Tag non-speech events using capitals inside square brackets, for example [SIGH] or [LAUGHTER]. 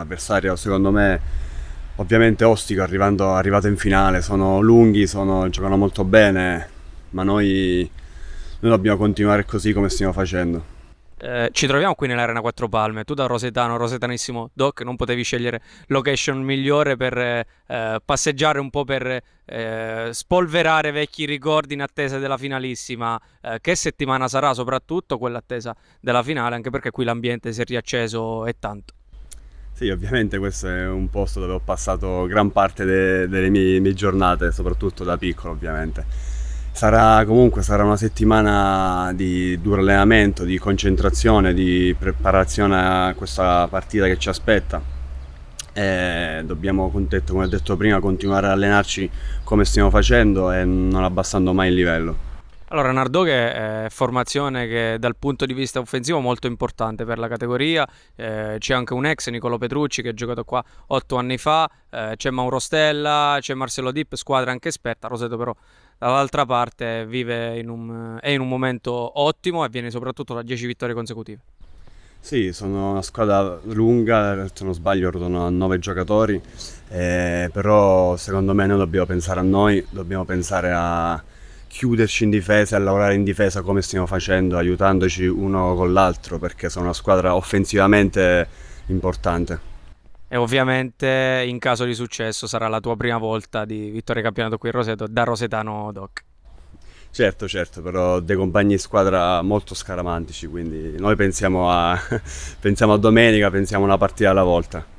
un avversario secondo me ovviamente ostico arrivando, arrivato in finale, sono lunghi, sono, giocano molto bene, ma noi, noi dobbiamo continuare così come stiamo facendo. Eh, ci troviamo qui nell'Arena 4 Palme. Tu da Rosetano, Rosetanissimo Doc, non potevi scegliere location migliore per eh, passeggiare un po' per eh, spolverare vecchi ricordi in attesa della finalissima. Eh, che settimana sarà, soprattutto quell'attesa della finale, anche perché qui l'ambiente si è riacceso e tanto. Sì, ovviamente questo è un posto dove ho passato gran parte de- delle mie, mie giornate, soprattutto da piccolo ovviamente. Sarà comunque sarà una settimana di duro allenamento, di concentrazione, di preparazione a questa partita che ci aspetta. E dobbiamo, come ho detto prima, continuare ad allenarci come stiamo facendo e non abbassando mai il livello. Allora, Nardò che è eh, formazione che dal punto di vista offensivo è molto importante per la categoria, eh, c'è anche un ex Nicolo Petrucci che ha giocato qua otto anni fa, eh, c'è Mauro Stella, c'è Marcello Dip, squadra anche esperta, Roseto però dall'altra parte in un, è in un momento ottimo e viene soprattutto da 10 vittorie consecutive. Sì, sono una squadra lunga, se non sbaglio sono a 9 giocatori, eh, però secondo me noi dobbiamo pensare a noi, dobbiamo pensare a chiuderci in difesa e lavorare in difesa come stiamo facendo, aiutandoci uno con l'altro, perché sono una squadra offensivamente importante. E ovviamente in caso di successo sarà la tua prima volta di vittoria campionato qui in Roseto da Rosetano Doc. Certo, certo, però dei compagni di squadra molto scaramantici, quindi noi pensiamo a, [LAUGHS] pensiamo a domenica, pensiamo a una partita alla volta.